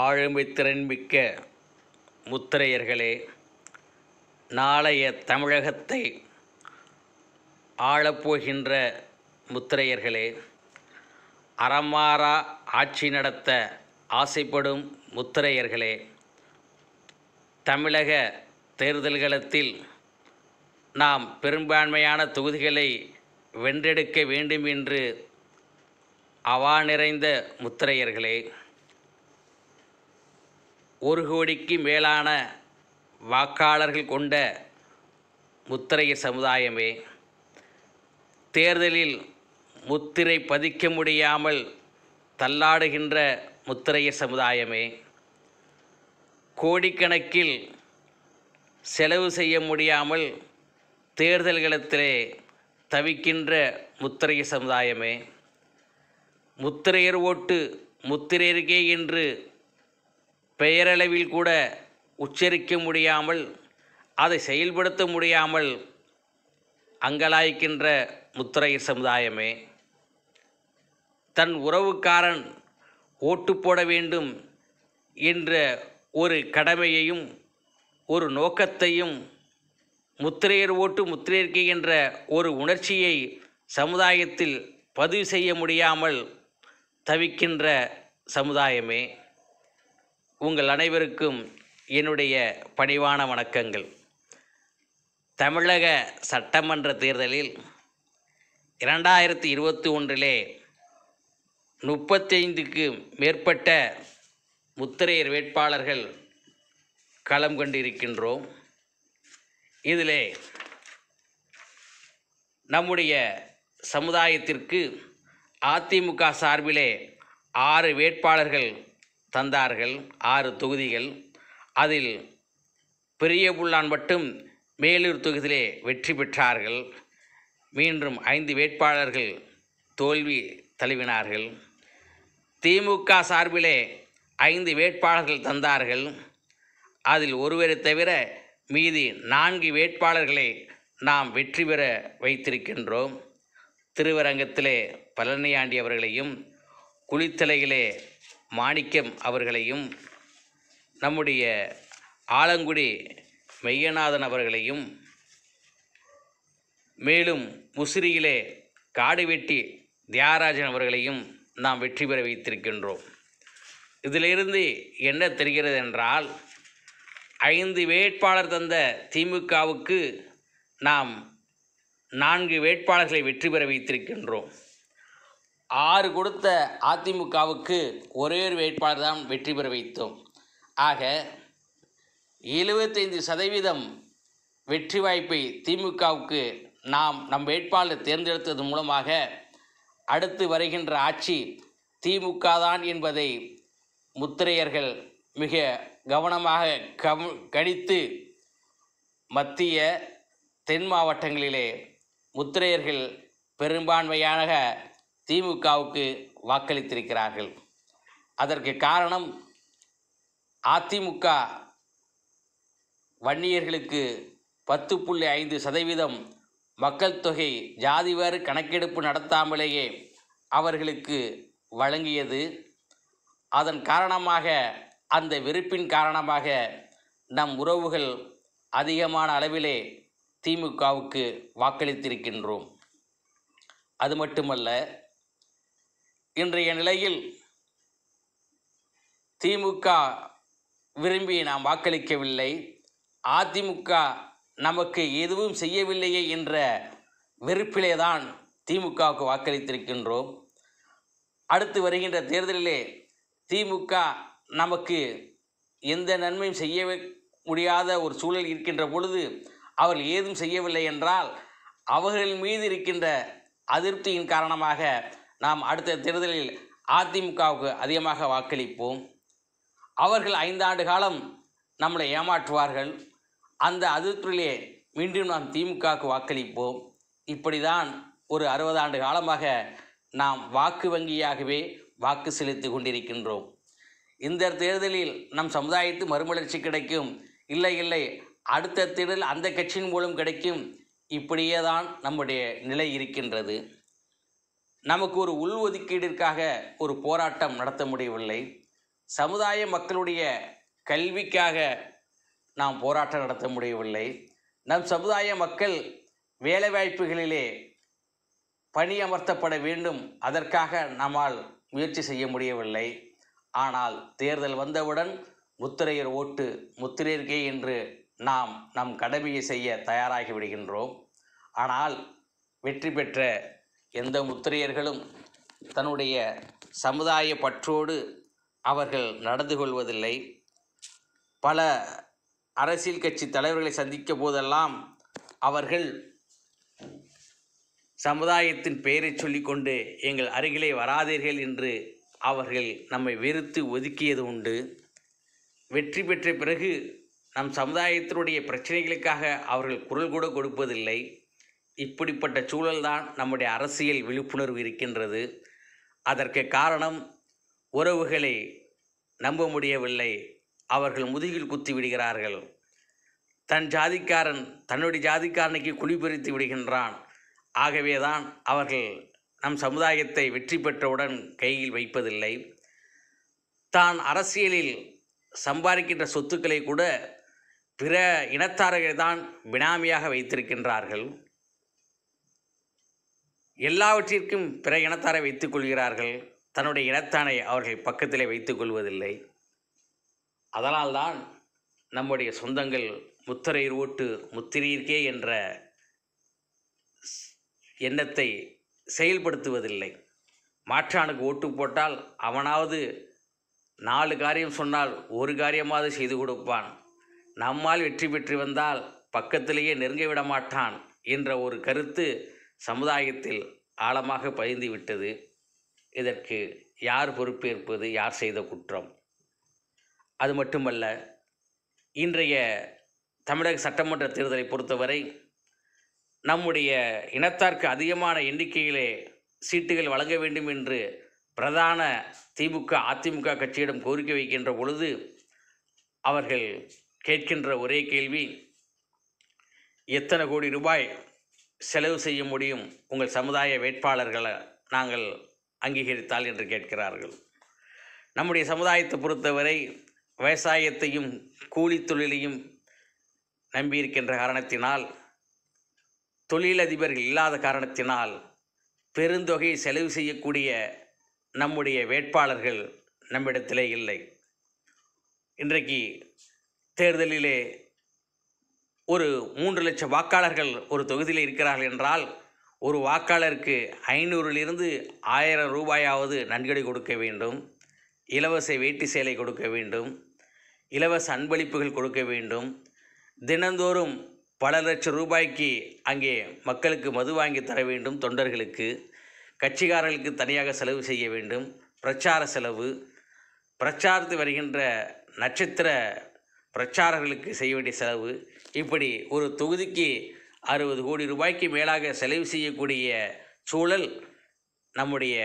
ஆளுமைத்திறன் மிக்க முத்திரையர்களே நாளைய தமிழகத்தை ஆளப்போகின்ற முத்திரையர்களே அறமாறா ஆட்சி நடத்த ஆசைப்படும் முத்திரையர்களே தமிழக தேர்தல்களத்தில் நாம் பெரும்பான்மையான தொகுதிகளை வென்றெடுக்க வேண்டும் என்று அவா நிறைந்த முத்திரையர்களே ஒரு கோடிக்கு மேலான வாக்காளர்கள் கொண்ட முத்திரைய சமுதாயமே தேர்தலில் முத்திரை பதிக்க முடியாமல் தள்ளாடுகின்ற முத்திரைய சமுதாயமே கோடிக்கணக்கில் செலவு செய்ய முடியாமல் தேர்தல்களத்திலே தவிக்கின்ற முத்திரைய சமுதாயமே முத்திரையர் ஓட்டு முத்திரையருக்கே என்று பெயரளவில் கூட உச்சரிக்க முடியாமல் அதை செயல்படுத்த முடியாமல் அங்கலாய்க்கின்ற முத்துரையர் சமுதாயமே தன் உறவுக்காரன் ஓட்டு போட வேண்டும் என்ற ஒரு கடமையையும் ஒரு நோக்கத்தையும் முத்திரையர் ஓட்டு முத்திரையர்க்கை என்ற ஒரு உணர்ச்சியை சமுதாயத்தில் பதிவு செய்ய முடியாமல் தவிக்கின்ற சமுதாயமே உங்கள் அனைவருக்கும் என்னுடைய பணிவான வணக்கங்கள் தமிழக சட்டமன்ற தேர்தலில் இரண்டாயிரத்தி இருபத்தி ஒன்றிலே முப்பத்தைந்துக்கு மேற்பட்ட முத்திரையர் வேட்பாளர்கள் களம் கண்டிருக்கின்றோம் இதிலே நம்முடைய சமுதாயத்திற்கு அதிமுக சார்பிலே ஆறு வேட்பாளர்கள் தந்தார்கள் ஆறு தொகுதிகள் அதில் பெரிய புள்ளான் மட்டும் மேலூர் தொகுதியிலே வெற்றி பெற்றார்கள் மீண்டும் ஐந்து வேட்பாளர்கள் தோல்வி தழுவினார்கள் திமுக சார்பிலே ஐந்து வேட்பாளர்கள் தந்தார்கள் அதில் ஒருவரை தவிர மீதி நான்கு வேட்பாளர்களை நாம் வெற்றி பெற வைத்திருக்கின்றோம் திருவரங்கத்திலே பழனியாண்டி அவர்களையும் குளித்தலையிலே மாணிக்கம் அவர்களையும் நம்முடைய ஆலங்குடி மெய்யநாதன் அவர்களையும் மேலும் முசிறியிலே காடு வெட்டி தியாகராஜன் அவர்களையும் நாம் வெற்றி பெற வைத்திருக்கின்றோம் இதிலிருந்து என்ன தெரிகிறது என்றால் ஐந்து வேட்பாளர் தந்த திமுகவுக்கு நாம் நான்கு வேட்பாளர்களை வெற்றி பெற வைத்திருக்கின்றோம் ஆறு கொடுத்த அதிமுகவுக்கு ஒரே ஒரு வேட்பாளர் தான் வெற்றி பெற வைத்தோம் ஆக எழுபத்தைந்து சதவீதம் வெற்றி வாய்ப்பை திமுகவுக்கு நாம் நம் வேட்பாளர் தேர்ந்தெடுத்தது மூலமாக அடுத்து வருகின்ற ஆட்சி திமுக தான் என்பதை முத்திரையர்கள் மிக கவனமாக கவ கணித்து மத்திய தென் மாவட்டங்களிலே முத்திரையர்கள் பெரும்பான்மையாக திமுகவுக்கு வாக்களித்திருக்கிறார்கள் அதற்கு காரணம் அதிமுக வன்னியர்களுக்கு பத்து புள்ளி ஐந்து சதவீதம் மக்கள் தொகை ஜாதிவாறு கணக்கெடுப்பு நடத்தாமலேயே அவர்களுக்கு வழங்கியது அதன் காரணமாக அந்த வெறுப்பின் காரணமாக நம் உறவுகள் அதிகமான அளவிலே திமுகவுக்கு வாக்களித்திருக்கின்றோம் அது மட்டுமல்ல இன்றைய நிலையில் திமுக விரும்பி நாம் வாக்களிக்கவில்லை அதிமுக நமக்கு எதுவும் செய்யவில்லையே என்ற வெறுப்பிலே தான் திமுகவுக்கு வாக்களித்திருக்கின்றோம் அடுத்து வருகின்ற தேர்தலிலே திமுக நமக்கு எந்த நன்மையும் செய்ய முடியாத ஒரு சூழல் இருக்கின்ற பொழுது அவர்கள் ஏதும் செய்யவில்லை என்றால் அவர்கள் மீது இருக்கின்ற அதிருப்தியின் காரணமாக நாம் அடுத்த தேர்தலில் அதிமுகவுக்கு அதிகமாக வாக்களிப்போம் அவர்கள் ஐந்தாண்டு காலம் நம்மளை ஏமாற்றுவார்கள் அந்த அதிர்ப்பிலே மீண்டும் நாம் திமுகவுக்கு வாக்களிப்போம் இப்படி தான் ஒரு அறுபது ஆண்டு காலமாக நாம் வாக்கு வங்கியாகவே வாக்கு செலுத்தி கொண்டிருக்கின்றோம் இந்த தேர்தலில் நம் சமுதாயத்து மறுமலர்ச்சி கிடைக்கும் இல்லை இல்லை அடுத்த தேர்தல் அந்த கட்சியின் மூலம் கிடைக்கும் இப்படியே தான் நம்முடைய நிலை இருக்கின்றது நமக்கு ஒரு உள் ஒரு போராட்டம் நடத்த முடியவில்லை சமுதாய மக்களுடைய கல்விக்காக நாம் போராட்டம் நடத்த முடியவில்லை நம் சமுதாய மக்கள் வேலைவாய்ப்புகளிலே பணியமர்த்தப்பட வேண்டும் அதற்காக நம்மால் முயற்சி செய்ய முடியவில்லை ஆனால் தேர்தல் வந்தவுடன் முத்திரையர் ஓட்டு முத்திரையர்கே என்று நாம் நம் கடமையை செய்ய தயாராகி விடுகின்றோம் ஆனால் வெற்றி பெற்ற எந்த முத்திரையர்களும் தன்னுடைய சமுதாய பற்றோடு அவர்கள் நடந்து கொள்வதில்லை பல அரசியல் கட்சி தலைவர்களை சந்திக்க போதெல்லாம் அவர்கள் சமுதாயத்தின் பெயரை சொல்லிக்கொண்டு எங்கள் அருகிலே வராதீர்கள் என்று அவர்கள் நம்மை வெறுத்து ஒதுக்கியது உண்டு வெற்றி பெற்ற பிறகு நம் சமுதாயத்தினுடைய பிரச்சனைகளுக்காக அவர்கள் குரல் கூட கொடுப்பதில்லை இப்படிப்பட்ட சூழல்தான் நம்முடைய அரசியல் விழிப்புணர்வு இருக்கின்றது அதற்கு காரணம் உறவுகளை நம்ப முடியவில்லை அவர்கள் முதுகில் குத்தி விடுகிறார்கள் தன் ஜாதிக்காரன் தன்னுடைய ஜாதிக்காரனுக்கு குளிபுரித்து விடுகின்றான் ஆகவேதான் அவர்கள் நம் சமுதாயத்தை வெற்றி பெற்றவுடன் கையில் வைப்பதில்லை தான் அரசியலில் சம்பாதிக்கின்ற சொத்துக்களை கூட பிற இனத்தார்கள் தான் பினாமியாக வைத்திருக்கின்றார்கள் எல்லாவற்றிற்கும் பிற இனத்தாரை வைத்துக் கொள்கிறார்கள் தன்னுடைய இனத்தானை அவர்கள் பக்கத்திலே வைத்துக் கொள்வதில்லை அதனால்தான் நம்முடைய சொந்தங்கள் முத்திரை ஓட்டு முத்திரையிற்கே என்ற எண்ணத்தை செயல்படுத்துவதில்லை மாற்றானுக்கு ஓட்டு போட்டால் அவனாவது நாலு காரியம் சொன்னால் ஒரு காரியமாவது செய்து கொடுப்பான் நம்மால் வெற்றி பெற்று வந்தால் பக்கத்திலேயே நெருங்கிவிட மாட்டான் என்ற ஒரு கருத்து சமுதாயத்தில் ஆழமாக பதிந்து விட்டது இதற்கு யார் பொறுப்பேற்பது யார் செய்த குற்றம் அது மட்டுமல்ல இன்றைய தமிழக சட்டமன்ற தேர்தலை பொறுத்தவரை நம்முடைய இனத்தார்க்கு அதிகமான எண்ணிக்கையிலே சீட்டுகள் வழங்க வேண்டும் என்று பிரதான திமுக அதிமுக கட்சியிடம் கோரிக்கை வைக்கின்ற பொழுது அவர்கள் கேட்கின்ற ஒரே கேள்வி எத்தனை கோடி ரூபாய் செலவு செய்ய முடியும் உங்கள் சமுதாய வேட்பாளர்களை நாங்கள் அங்கீகரித்தால் என்று கேட்கிறார்கள் நம்முடைய சமுதாயத்தை பொறுத்தவரை விவசாயத்தையும் கூலி தொழிலையும் நம்பியிருக்கின்ற காரணத்தினால் தொழிலதிபர்கள் இல்லாத காரணத்தினால் பெருந்தொகை செலவு செய்யக்கூடிய நம்முடைய வேட்பாளர்கள் நம்மிடத்திலே இல்லை இன்றைக்கு தேர்தலிலே ஒரு மூன்று லட்சம் வாக்காளர்கள் ஒரு தொகுதியில் இருக்கிறார்கள் என்றால் ஒரு வாக்காளருக்கு ஐநூறிலிருந்து ஆயிரம் ரூபாயாவது நன்கொடை கொடுக்க வேண்டும் இலவச வேட்டி சேலை கொடுக்க வேண்டும் இலவச அன்பளிப்புகள் கொடுக்க வேண்டும் தினந்தோறும் பல லட்சம் ரூபாய்க்கு அங்கே மக்களுக்கு மது வாங்கி தர வேண்டும் தொண்டர்களுக்கு கட்சிக்காரர்களுக்கு தனியாக செலவு செய்ய வேண்டும் பிரச்சார செலவு பிரச்சாரத்து வருகின்ற நட்சத்திர பிரச்சாரர்களுக்கு செய்ய வேண்டிய செலவு இப்படி ஒரு தொகுதிக்கு அறுபது கோடி ரூபாய்க்கு மேலாக செலவு செய்யக்கூடிய சூழல் நம்முடைய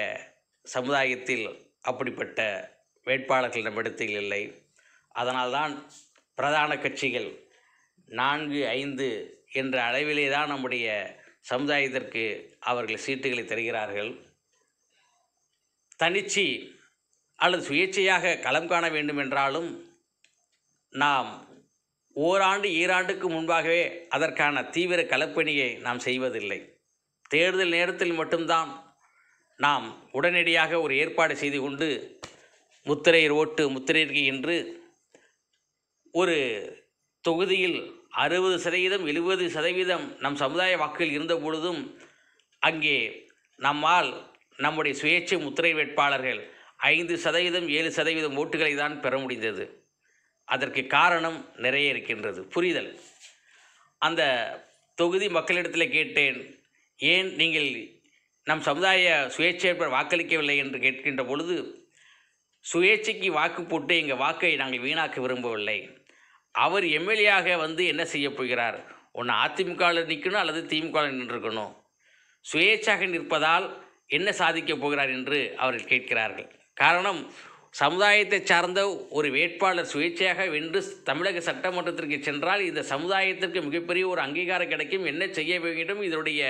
சமுதாயத்தில் அப்படிப்பட்ட வேட்பாளர்கள் நம்மிடத்தில் இல்லை அதனால்தான் பிரதான கட்சிகள் நான்கு ஐந்து என்ற அளவிலே தான் நம்முடைய சமுதாயத்திற்கு அவர்கள் சீட்டுகளை தருகிறார்கள் தனிச்சி அல்லது சுயேட்சையாக களம் காண வேண்டும் என்றாலும் நாம் ஓராண்டு ஈராண்டுக்கு முன்பாகவே அதற்கான தீவிர கலப்பணியை நாம் செய்வதில்லை தேர்தல் நேரத்தில் மட்டும்தான் நாம் உடனடியாக ஒரு ஏற்பாடு செய்து கொண்டு முத்திரையர் ஓட்டு முத்திரையர்கள் என்று ஒரு தொகுதியில் அறுபது சதவீதம் எழுபது சதவீதம் நம் சமுதாய வாக்கில் இருந்த பொழுதும் அங்கே நம்மால் நம்முடைய சுயேட்சை முத்திரை வேட்பாளர்கள் ஐந்து சதவீதம் ஏழு சதவீதம் ஓட்டுகளை தான் பெற முடிந்தது அதற்கு காரணம் நிறைய இருக்கின்றது புரிதல் அந்த தொகுதி மக்களிடத்தில் கேட்டேன் ஏன் நீங்கள் நம் சமுதாய சுயேட்சை வாக்களிக்கவில்லை என்று கேட்கின்ற பொழுது சுயேட்சைக்கு வாக்கு போட்டு எங்கள் வாக்கை நாங்கள் வீணாக்க விரும்பவில்லை அவர் எம்எல்ஏயாக வந்து என்ன செய்ய போகிறார் ஒன்று அதிமுகவில் நிற்கணும் அல்லது திமுகவில் நின்றுக்கணும் சுயேட்சாக நிற்பதால் என்ன சாதிக்கப் போகிறார் என்று அவர்கள் கேட்கிறார்கள் காரணம் சமுதாயத்தை சார்ந்த ஒரு வேட்பாளர் சுயேட்சையாக வென்று தமிழக சட்டமன்றத்திற்கு சென்றால் இந்த சமுதாயத்திற்கு மிகப்பெரிய ஒரு அங்கீகாரம் கிடைக்கும் என்ன செய்ய வேண்டும் இதனுடைய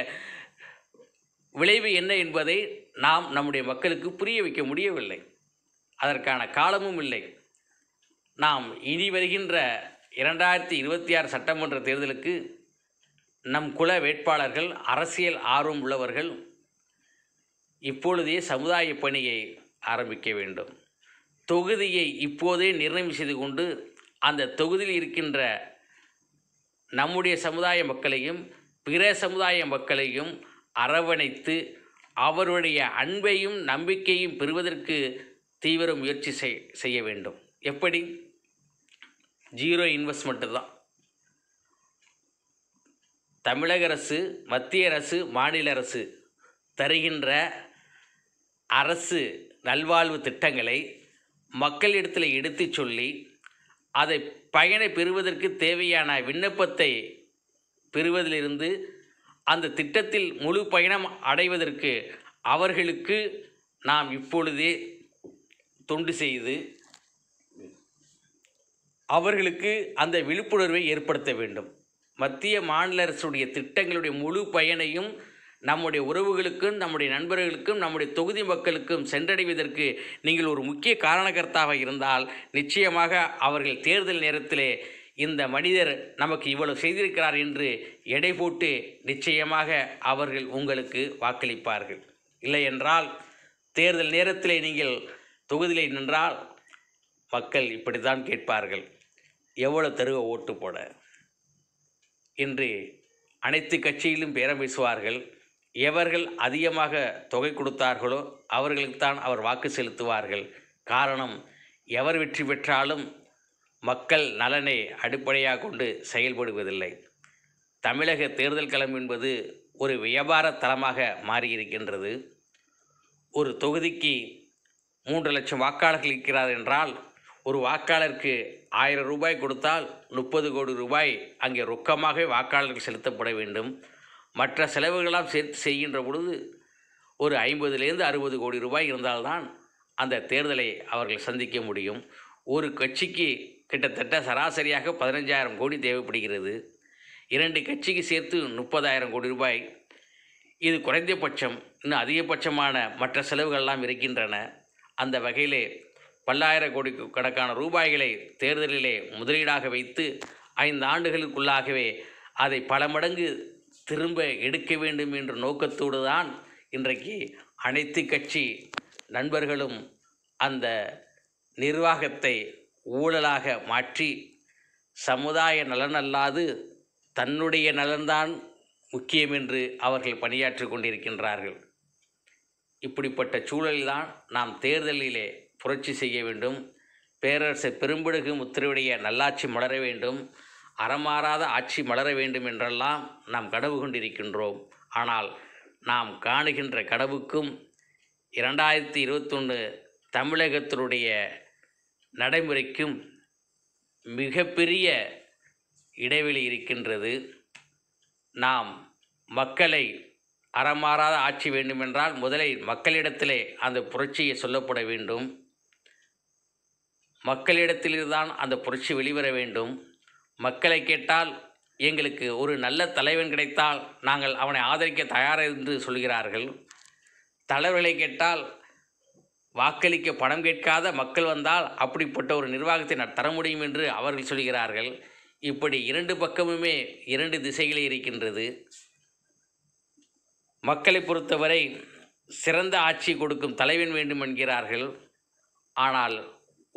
விளைவு என்ன என்பதை நாம் நம்முடைய மக்களுக்கு புரிய வைக்க முடியவில்லை அதற்கான காலமும் இல்லை நாம் இனி வருகின்ற இரண்டாயிரத்தி இருபத்தி ஆறு சட்டமன்ற தேர்தலுக்கு நம் குல வேட்பாளர்கள் அரசியல் ஆர்வம் உள்ளவர்கள் இப்பொழுதே சமுதாய பணியை ஆரம்பிக்க வேண்டும் தொகுதியை இப்போதே நிர்ணயம் செய்து கொண்டு அந்த தொகுதியில் இருக்கின்ற நம்முடைய சமுதாய மக்களையும் பிற சமுதாய மக்களையும் அரவணைத்து அவருடைய அன்பையும் நம்பிக்கையும் பெறுவதற்கு தீவிர முயற்சி செய்ய வேண்டும் எப்படி ஜீரோ இன்வெஸ்ட்மெண்ட்டு தான் தமிழக அரசு மத்திய அரசு மாநில அரசு தருகின்ற அரசு நல்வாழ்வு திட்டங்களை மக்களிடத்தில் எடுத்து சொல்லி அதை பயனை பெறுவதற்கு தேவையான விண்ணப்பத்தை பெறுவதிலிருந்து அந்த திட்டத்தில் முழு பயணம் அடைவதற்கு அவர்களுக்கு நாம் இப்பொழுதே தொண்டு செய்து அவர்களுக்கு அந்த விழிப்புணர்வை ஏற்படுத்த வேண்டும் மத்திய மாநில அரசுடைய திட்டங்களுடைய முழு பயனையும் நம்முடைய உறவுகளுக்கும் நம்முடைய நண்பர்களுக்கும் நம்முடைய தொகுதி மக்களுக்கும் சென்றடைவதற்கு நீங்கள் ஒரு முக்கிய காரணகர்த்தாக இருந்தால் நிச்சயமாக அவர்கள் தேர்தல் நேரத்திலே இந்த மனிதர் நமக்கு இவ்வளவு செய்திருக்கிறார் என்று எடை போட்டு நிச்சயமாக அவர்கள் உங்களுக்கு வாக்களிப்பார்கள் இல்லை என்றால் தேர்தல் நேரத்திலே நீங்கள் தொகுதியில் நின்றால் மக்கள் இப்படி தான் கேட்பார்கள் எவ்வளோ தருவ ஓட்டு போட என்று அனைத்து கட்சியிலும் பேரம் பேசுவார்கள் எவர்கள் அதிகமாக தொகை கொடுத்தார்களோ அவர்களுக்குத்தான் அவர் வாக்கு செலுத்துவார்கள் காரணம் எவர் வெற்றி பெற்றாலும் மக்கள் நலனை அடிப்படையாக கொண்டு செயல்படுவதில்லை தமிழக தேர்தல் களம் என்பது ஒரு வியாபார தளமாக மாறியிருக்கின்றது ஒரு தொகுதிக்கு மூன்று லட்சம் வாக்காளர்கள் இருக்கிறார் என்றால் ஒரு வாக்காளருக்கு ஆயிரம் ரூபாய் கொடுத்தால் முப்பது கோடி ரூபாய் அங்கே ரொக்கமாக வாக்காளர்கள் செலுத்தப்பட வேண்டும் மற்ற செலவுகளாக சேர்த்து செய்கின்ற பொழுது ஒரு ஐம்பதுலேருந்து அறுபது கோடி ரூபாய் இருந்தால்தான் அந்த தேர்தலை அவர்கள் சந்திக்க முடியும் ஒரு கட்சிக்கு கிட்டத்தட்ட சராசரியாக பதினஞ்சாயிரம் கோடி தேவைப்படுகிறது இரண்டு கட்சிக்கு சேர்த்து முப்பதாயிரம் கோடி ரூபாய் இது குறைந்தபட்சம் இன்னும் அதிகபட்சமான மற்ற செலவுகள்லாம் இருக்கின்றன அந்த வகையிலே பல்லாயிர கோடி கணக்கான ரூபாய்களை தேர்தலிலே முதலீடாக வைத்து ஐந்து ஆண்டுகளுக்குள்ளாகவே அதை பல மடங்கு திரும்ப எடுக்க வேண்டும் என்ற நோக்கத்தோடு தான் இன்றைக்கு அனைத்து கட்சி நண்பர்களும் அந்த நிர்வாகத்தை ஊழலாக மாற்றி சமுதாய நலனல்லாது தன்னுடைய நலன்தான் முக்கியம் என்று அவர்கள் பணியாற்றி கொண்டிருக்கின்றார்கள் இப்படிப்பட்ட சூழலில்தான் நாம் தேர்தலிலே புரட்சி செய்ய வேண்டும் பேரரசர் பெரும்படுகு முத்திரையுடைய நல்லாட்சி மலர வேண்டும் அறமாறாத ஆட்சி மலர வேண்டும் என்றெல்லாம் நாம் கடவு கொண்டிருக்கின்றோம் ஆனால் நாம் காணுகின்ற கடவுக்கும் இரண்டாயிரத்தி இருபத்தொன்று தமிழகத்தினுடைய நடைமுறைக்கும் மிகப்பெரிய இடைவெளி இருக்கின்றது நாம் மக்களை அறமாறாத ஆட்சி வேண்டுமென்றால் முதலில் மக்களிடத்திலே அந்த புரட்சியை சொல்லப்பட வேண்டும் மக்களிடத்திலிருந்தான் அந்த புரட்சி வெளிவர வேண்டும் மக்களை கேட்டால் எங்களுக்கு ஒரு நல்ல தலைவன் கிடைத்தால் நாங்கள் அவனை ஆதரிக்க தயார் என்று சொல்கிறார்கள் தலைவர்களை கேட்டால் வாக்களிக்க பணம் கேட்காத மக்கள் வந்தால் அப்படிப்பட்ட ஒரு நிர்வாகத்தை நான் தர முடியும் என்று அவர்கள் சொல்கிறார்கள் இப்படி இரண்டு பக்கமுமே இரண்டு திசைகளே இருக்கின்றது மக்களை பொறுத்தவரை சிறந்த ஆட்சி கொடுக்கும் தலைவன் வேண்டும் என்கிறார்கள் ஆனால்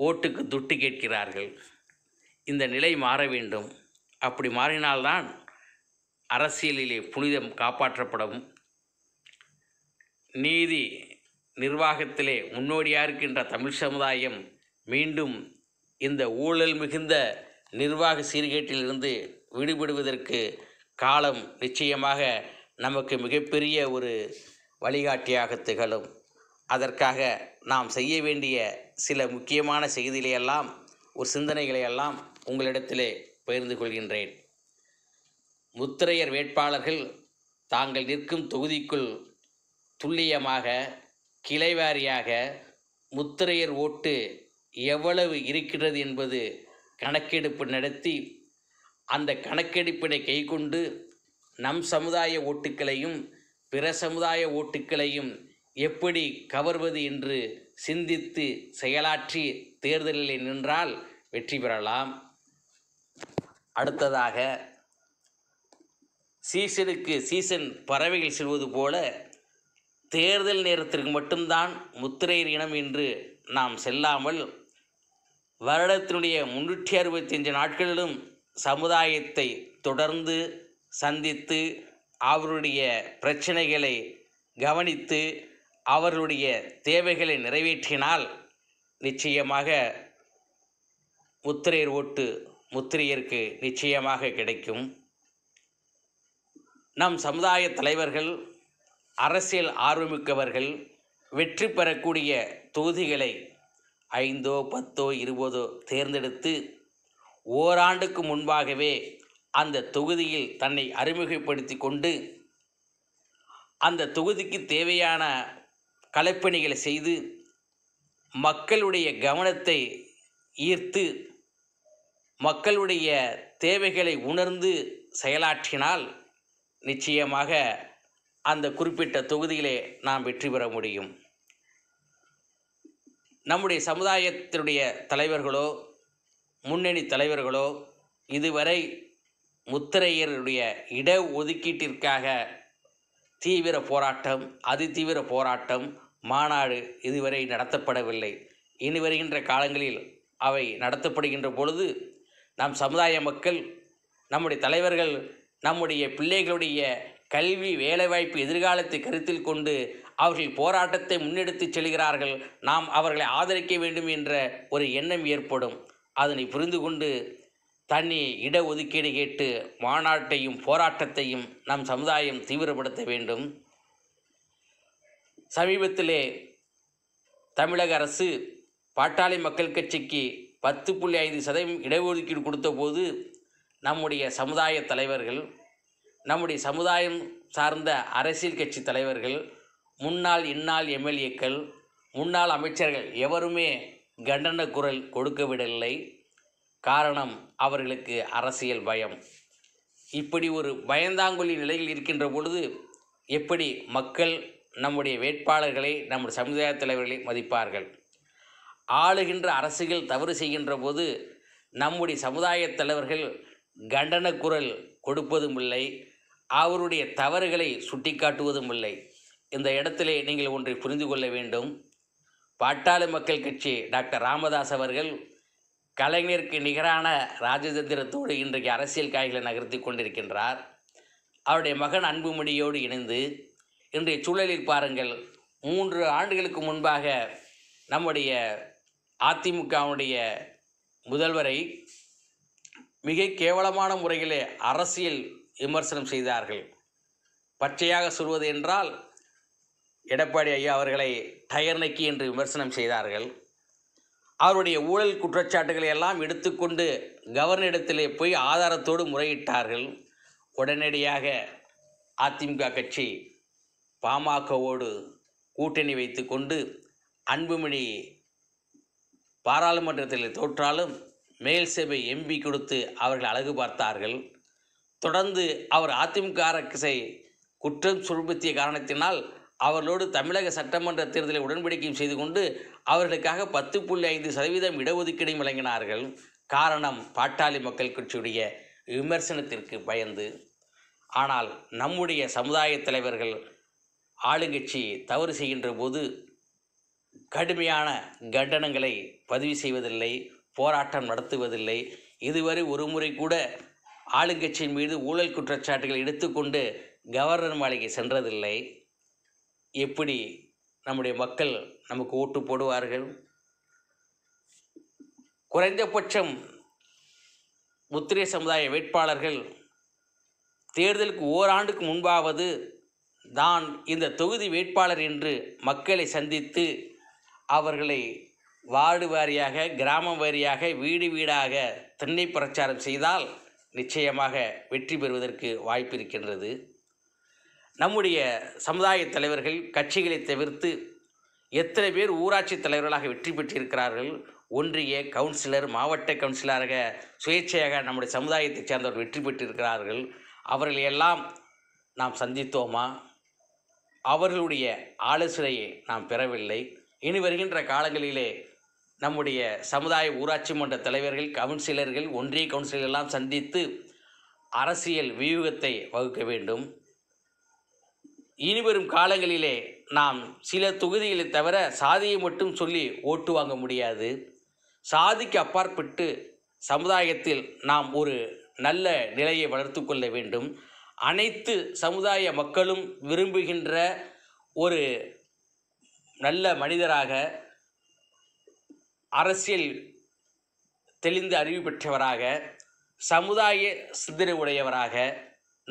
ஓட்டுக்கு துட்டு கேட்கிறார்கள் இந்த நிலை மாற வேண்டும் அப்படி மாறினால்தான் அரசியலிலே புனிதம் காப்பாற்றப்படும் நீதி நிர்வாகத்திலே முன்னோடியாக இருக்கின்ற தமிழ் சமுதாயம் மீண்டும் இந்த ஊழல் மிகுந்த நிர்வாக சீர்கேட்டிலிருந்து விடுபடுவதற்கு காலம் நிச்சயமாக நமக்கு மிகப்பெரிய ஒரு வழிகாட்டியாக திகழும் அதற்காக நாம் செய்ய வேண்டிய சில முக்கியமான செய்திகளையெல்லாம் ஒரு சிந்தனைகளையெல்லாம் உங்களிடத்திலே பகிர்ந்து கொள்கின்றேன் முத்திரையர் வேட்பாளர்கள் தாங்கள் நிற்கும் தொகுதிக்குள் துல்லியமாக கிளைவாரியாக முத்திரையர் ஓட்டு எவ்வளவு இருக்கிறது என்பது கணக்கெடுப்பு நடத்தி அந்த கணக்கெடுப்பினை கைக்கொண்டு நம் சமுதாய ஓட்டுக்களையும் பிற சமுதாய ஓட்டுக்களையும் எப்படி கவர்வது என்று சிந்தித்து செயலாற்றி தேர்தலில் நின்றால் வெற்றி பெறலாம் அடுத்ததாக சீசனுக்கு சீசன் பறவைகள் செல்வது போல தேர்தல் நேரத்திற்கு மட்டும்தான் முத்திரையர் இனம் என்று நாம் செல்லாமல் வருடத்தினுடைய முன்னூற்றி அறுபத்தி அஞ்சு நாட்களிலும் சமுதாயத்தை தொடர்ந்து சந்தித்து அவருடைய பிரச்சனைகளை கவனித்து அவர்களுடைய தேவைகளை நிறைவேற்றினால் நிச்சயமாக முத்திரையர் ஓட்டு முத்திரியருக்கு நிச்சயமாக கிடைக்கும் நம் சமுதாய தலைவர்கள் அரசியல் ஆர்வமிக்கவர்கள் வெற்றி பெறக்கூடிய தொகுதிகளை ஐந்தோ பத்தோ இருபதோ தேர்ந்தெடுத்து ஓராண்டுக்கு முன்பாகவே அந்த தொகுதியில் தன்னை அறிமுகப்படுத்தி கொண்டு அந்த தொகுதிக்கு தேவையான கலைப்பணிகளை செய்து மக்களுடைய கவனத்தை ஈர்த்து மக்களுடைய தேவைகளை உணர்ந்து செயலாற்றினால் நிச்சயமாக அந்த குறிப்பிட்ட தொகுதியிலே நாம் வெற்றி பெற முடியும் நம்முடைய சமுதாயத்தினுடைய தலைவர்களோ முன்னணி தலைவர்களோ இதுவரை முத்திரையருடைய இட ஒதுக்கீட்டிற்காக தீவிர போராட்டம் அதிதீவிர போராட்டம் மாநாடு இதுவரை நடத்தப்படவில்லை இனி வருகின்ற காலங்களில் அவை நடத்தப்படுகின்ற பொழுது நம் சமுதாய மக்கள் நம்முடைய தலைவர்கள் நம்முடைய பிள்ளைகளுடைய கல்வி வேலைவாய்ப்பு எதிர்காலத்தை கருத்தில் கொண்டு அவர்கள் போராட்டத்தை முன்னெடுத்து செல்கிறார்கள் நாம் அவர்களை ஆதரிக்க வேண்டும் என்ற ஒரு எண்ணம் ஏற்படும் அதனை புரிந்து கொண்டு தனி இடஒதுக்கீடு கேட்டு மாநாட்டையும் போராட்டத்தையும் நம் சமுதாயம் தீவிரப்படுத்த வேண்டும் சமீபத்திலே தமிழக அரசு பாட்டாளி மக்கள் கட்சிக்கு பத்து புள்ளி ஐந்து சதவீதம் இடஒதுக்கீடு கொடுத்தபோது நம்முடைய சமுதாய தலைவர்கள் நம்முடைய சமுதாயம் சார்ந்த அரசியல் கட்சி தலைவர்கள் முன்னாள் இந்நாள் எம்எல்ஏக்கள் முன்னாள் அமைச்சர்கள் எவருமே கண்டன குரல் கொடுக்கவிடவில்லை காரணம் அவர்களுக்கு அரசியல் பயம் இப்படி ஒரு பயந்தாங்குழி நிலையில் இருக்கின்ற பொழுது எப்படி மக்கள் நம்முடைய வேட்பாளர்களை நம்முடைய சமுதாய தலைவர்களை மதிப்பார்கள் ஆளுகின்ற அரசுகள் தவறு செய்கின்ற போது நம்முடைய சமுதாயத் தலைவர்கள் கண்டன குரல் கொடுப்பதும் இல்லை அவருடைய தவறுகளை சுட்டிக்காட்டுவதும் இல்லை இந்த இடத்திலே நீங்கள் ஒன்றை புரிந்து கொள்ள வேண்டும் பாட்டாளி மக்கள் கட்சி டாக்டர் ராமதாஸ் அவர்கள் கலைஞருக்கு நிகரான ராஜதந்திரத்தோடு இன்றைக்கு அரசியல் காய்களை நகர்த்தி கொண்டிருக்கின்றார் அவருடைய மகன் அன்புமணியோடு இணைந்து இன்றைய சூழலில் பாருங்கள் மூன்று ஆண்டுகளுக்கு முன்பாக நம்முடைய அதிமுகவுடைய முதல்வரை மிக கேவலமான முறையிலே அரசியல் விமர்சனம் செய்தார்கள் பச்சையாக சொல்வது என்றால் எடப்பாடி ஐயா அவர்களை டயர் நக்கி என்று விமர்சனம் செய்தார்கள் அவருடைய ஊழல் குற்றச்சாட்டுகளை எல்லாம் எடுத்துக்கொண்டு கவர்னரிடத்திலே போய் ஆதாரத்தோடு முறையிட்டார்கள் உடனடியாக அதிமுக கட்சி பாமகவோடு கூட்டணி வைத்து கொண்டு அன்புமணி பாராளுமன்றத்தில் தோற்றாலும் மேல் சேவை எம்பி கொடுத்து அவர்கள் அழகு பார்த்தார்கள் தொடர்ந்து அவர் அதிமுக அரசை குற்றம் சுழ்பத்திய காரணத்தினால் அவர்களோடு தமிழக சட்டமன்ற தேர்தலை உடன்படிக்கையும் செய்து கொண்டு அவர்களுக்காக பத்து புள்ளி ஐந்து சதவீதம் இடஒதுக்கீடையும் வழங்கினார்கள் காரணம் பாட்டாளி மக்கள் கட்சியுடைய விமர்சனத்திற்கு பயந்து ஆனால் நம்முடைய சமுதாய தலைவர்கள் ஆளுங்கட்சி தவறு செய்கின்ற போது கடுமையான கண்டனங்களை பதிவு செய்வதில்லை போராட்டம் நடத்துவதில்லை இதுவரை ஒரு முறை கூட ஆளுங்கட்சியின் மீது ஊழல் குற்றச்சாட்டுகளை எடுத்துக்கொண்டு கவர்னர் மாளிகை சென்றதில்லை எப்படி நம்முடைய மக்கள் நமக்கு ஓட்டு போடுவார்கள் குறைந்தபட்சம் முத்திரை சமுதாய வேட்பாளர்கள் தேர்தலுக்கு ஓராண்டுக்கு முன்பாவது தான் இந்த தொகுதி வேட்பாளர் என்று மக்களை சந்தித்து அவர்களை வார்டு வாரியாக கிராமம் வாரியாக வீடு வீடாக திண்ணை பிரச்சாரம் செய்தால் நிச்சயமாக வெற்றி பெறுவதற்கு வாய்ப்பு இருக்கின்றது நம்முடைய சமுதாய தலைவர்கள் கட்சிகளை தவிர்த்து எத்தனை பேர் ஊராட்சி தலைவர்களாக வெற்றி பெற்றிருக்கிறார்கள் ஒன்றிய கவுன்சிலர் மாவட்ட கவுன்சிலராக சுயேட்சையாக நம்முடைய சமுதாயத்தைச் சேர்ந்தவர் வெற்றி பெற்றிருக்கிறார்கள் அவர்களை எல்லாம் நாம் சந்தித்தோமா அவர்களுடைய ஆலோசனையை நாம் பெறவில்லை இனி வருகின்ற காலங்களிலே நம்முடைய சமுதாய ஊராட்சி மன்ற தலைவர்கள் கவுன்சிலர்கள் ஒன்றிய எல்லாம் சந்தித்து அரசியல் வியூகத்தை வகுக்க வேண்டும் இனிவரும் காலங்களிலே நாம் சில தொகுதிகளை தவிர சாதியை மட்டும் சொல்லி ஓட்டு வாங்க முடியாது சாதிக்கு அப்பாற்பட்டு சமுதாயத்தில் நாம் ஒரு நல்ல நிலையை வளர்த்து கொள்ள வேண்டும் அனைத்து சமுதாய மக்களும் விரும்புகின்ற ஒரு நல்ல மனிதராக அரசியல் தெளிந்து அறிவு பெற்றவராக சமுதாய சிந்தனை உடையவராக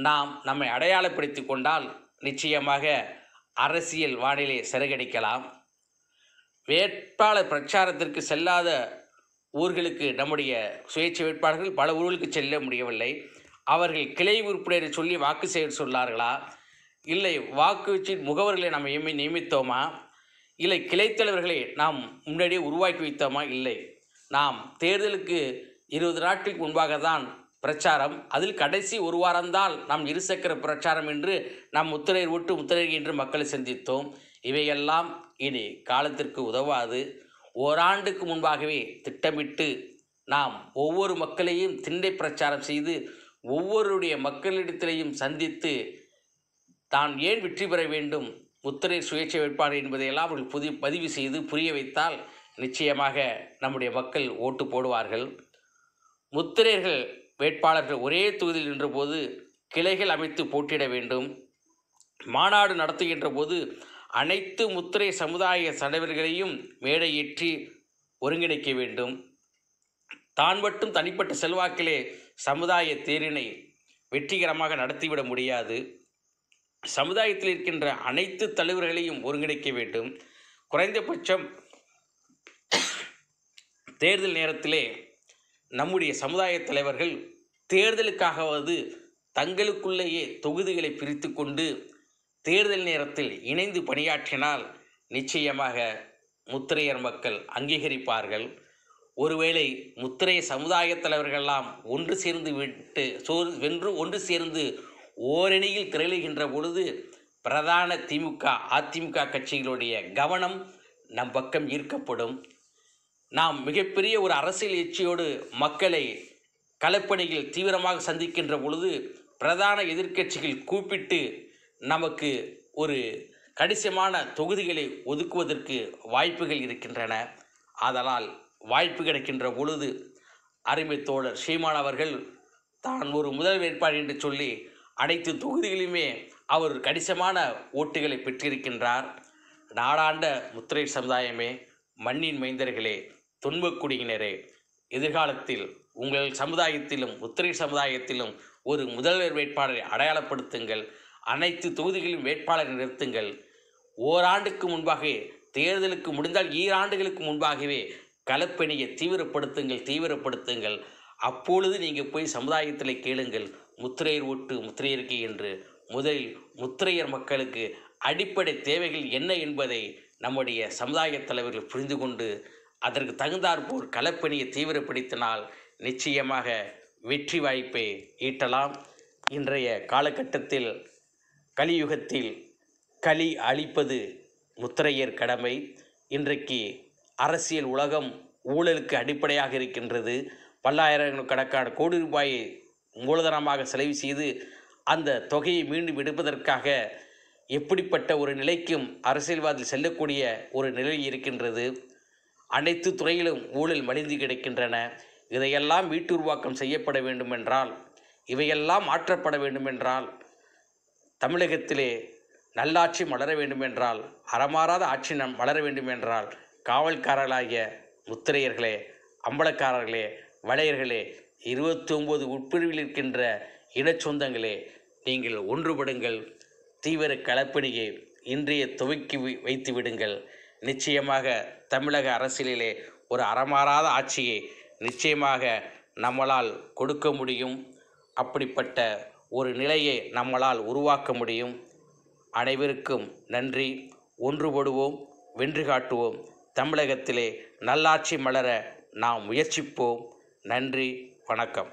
நாம் நம்மை அடையாளப்படுத்தி கொண்டால் நிச்சயமாக அரசியல் வானிலை சிறகடிக்கலாம் வேட்பாளர் பிரச்சாரத்திற்கு செல்லாத ஊர்களுக்கு நம்முடைய சுயேட்சை வேட்பாளர்கள் பல ஊர்களுக்கு செல்ல முடியவில்லை அவர்கள் கிளை உறுப்பினரை சொல்லி வாக்கு செய்ய சொன்னார்களா இல்லை வாக்கு முகவர்களை நம்ம நியமித்தோமா இல்லை கிளைத்தலைவர்களை நாம் முன்னாடியே உருவாக்கி வைத்தோமா இல்லை நாம் தேர்தலுக்கு இருபது நாட்களுக்கு முன்பாக தான் பிரச்சாரம் அதில் கடைசி ஒரு வாரம்தான் நாம் இருசக்கர பிரச்சாரம் என்று நாம் முத்திரை ஒட்டு முத்திரை என்று மக்களை சந்தித்தோம் இவையெல்லாம் இனி காலத்திற்கு உதவாது ஓராண்டுக்கு முன்பாகவே திட்டமிட்டு நாம் ஒவ்வொரு மக்களையும் திண்டை பிரச்சாரம் செய்து ஒவ்வொருடைய மக்களிடத்திலையும் சந்தித்து தான் ஏன் வெற்றி பெற வேண்டும் முத்திரை சுயேட்சை வேட்பாளர் என்பதை எல்லாம் அவர்கள் புதி பதிவு செய்து புரிய வைத்தால் நிச்சயமாக நம்முடைய மக்கள் ஓட்டு போடுவார்கள் முத்திரையர்கள் வேட்பாளர்கள் ஒரே தொகுதியில் நின்றபோது கிளைகள் அமைத்து போட்டியிட வேண்டும் மாநாடு நடத்துகின்ற போது அனைத்து முத்திரை சமுதாய தலைவர்களையும் மேடையேற்றி ஒருங்கிணைக்க வேண்டும் தான் மட்டும் தனிப்பட்ட செல்வாக்கிலே சமுதாய தேரினை வெற்றிகரமாக நடத்திவிட முடியாது சமுதாயத்தில் இருக்கின்ற அனைத்து தலைவர்களையும் ஒருங்கிணைக்க வேண்டும் குறைந்தபட்சம் தேர்தல் நேரத்திலே நம்முடைய சமுதாய தலைவர்கள் தேர்தலுக்காகவது தங்களுக்குள்ளேயே தொகுதிகளை பிரித்து கொண்டு தேர்தல் நேரத்தில் இணைந்து பணியாற்றினால் நிச்சயமாக முத்திரையர் மக்கள் அங்கீகரிப்பார்கள் ஒருவேளை முத்திரை சமுதாய தலைவர்களெல்லாம் ஒன்று சேர்ந்து விட்டு சோ வென்று ஒன்று சேர்ந்து ஓரணியில் திரளுகின்ற பொழுது பிரதான திமுக அதிமுக கட்சிகளுடைய கவனம் நம் பக்கம் ஈர்க்கப்படும் நாம் மிகப்பெரிய ஒரு அரசியல் எச்சியோடு மக்களை களப்பணியில் தீவிரமாக சந்திக்கின்ற பொழுது பிரதான எதிர்க்கட்சிகள் கூப்பிட்டு நமக்கு ஒரு கணிசமான தொகுதிகளை ஒதுக்குவதற்கு வாய்ப்புகள் இருக்கின்றன ஆதலால் வாய்ப்பு கிடைக்கின்ற பொழுது அருமை தோழர் ஸ்ரீமான் அவர்கள் தான் ஒரு முதல் வேட்பாளர் என்று சொல்லி அனைத்து தொகுதிகளிலுமே அவர் கணிசமான ஓட்டுகளை பெற்றிருக்கின்றார் நாடாண்ட முத்திரை சமுதாயமே மண்ணின் மைந்தர்களே துன்பக்குடியினரே குடியினரே எதிர்காலத்தில் உங்கள் சமுதாயத்திலும் முத்திரை சமுதாயத்திலும் ஒரு முதல்வர் வேட்பாளரை அடையாளப்படுத்துங்கள் அனைத்து தொகுதிகளிலும் வேட்பாளரை நிறுத்துங்கள் ஓராண்டுக்கு முன்பாக தேர்தலுக்கு முடிந்தால் ஈராண்டுகளுக்கு முன்பாகவே கலப்பணியை தீவிரப்படுத்துங்கள் தீவிரப்படுத்துங்கள் அப்பொழுது நீங்கள் போய் சமுதாயத்தில் கேளுங்கள் முத்திரையர் ஓட்டு முத்திரையருக்கு என்று முதலில் முத்திரையர் மக்களுக்கு அடிப்படை தேவைகள் என்ன என்பதை நம்முடைய சமுதாய தலைவர்கள் புரிந்து கொண்டு அதற்கு தகுந்தாற்போல் களப்பணியை தீவிரப்படுத்தினால் நிச்சயமாக வெற்றி வாய்ப்பை ஈட்டலாம் இன்றைய காலகட்டத்தில் கலியுகத்தில் களி அழிப்பது முத்திரையர் கடமை இன்றைக்கு அரசியல் உலகம் ஊழலுக்கு அடிப்படையாக இருக்கின்றது பல்லாயிரக்கணக்கான கோடி ரூபாயை மூலதனமாக செலவு செய்து அந்த தொகையை மீண்டும் எடுப்பதற்காக எப்படிப்பட்ட ஒரு நிலைக்கும் அரசியல்வாதி செல்லக்கூடிய ஒரு நிலை இருக்கின்றது அனைத்து துறையிலும் ஊழல் மலிந்து கிடக்கின்றன இதையெல்லாம் வீட்டு உருவாக்கம் செய்யப்பட வேண்டுமென்றால் இவையெல்லாம் மாற்றப்பட வேண்டுமென்றால் தமிழகத்திலே நல்லாட்சி மலர வேண்டுமென்றால் அறமாறாத ஆட்சி நம் வளர வேண்டுமென்றால் காவல்காரர்களாகிய முத்திரையர்களே அம்பலக்காரர்களே வளையர்களே இருபத்தி உட்பிரிவில் இருக்கின்ற இனச்சொந்தங்களே நீங்கள் ஒன்றுபடுங்கள் தீவிர கலப்பணியை இன்றைய துவக்கி வைத்து விடுங்கள் நிச்சயமாக தமிழக அரசியலிலே ஒரு அறமாறாத ஆட்சியை நிச்சயமாக நம்மளால் கொடுக்க முடியும் அப்படிப்பட்ட ஒரு நிலையை நம்மளால் உருவாக்க முடியும் அனைவருக்கும் நன்றி ஒன்றுபடுவோம் வென்று காட்டுவோம் தமிழகத்திலே நல்லாட்சி மலர நாம் முயற்சிப்போம் நன்றி வணக்கம்